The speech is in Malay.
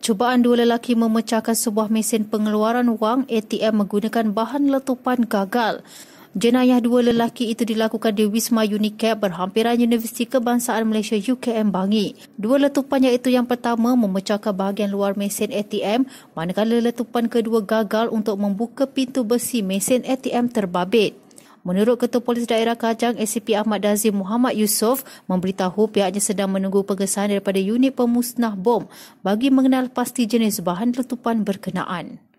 Cubaan dua lelaki memecahkan sebuah mesin pengeluaran wang ATM menggunakan bahan letupan gagal. Jenayah dua lelaki itu dilakukan di Wisma Unicap berhampiran Universiti Kebangsaan Malaysia UKM Bangi. Dua letupan iaitu yang pertama memecahkan bahagian luar mesin ATM manakala letupan kedua gagal untuk membuka pintu besi mesin ATM terbabit. Menurut Ketua Polis Daerah Kajang, ACP Ahmad Dazim Muhammad Yusof memberitahu pihaknya sedang menunggu pengesahan daripada unit pemusnah bom bagi mengenal pasti jenis bahan letupan berkenaan.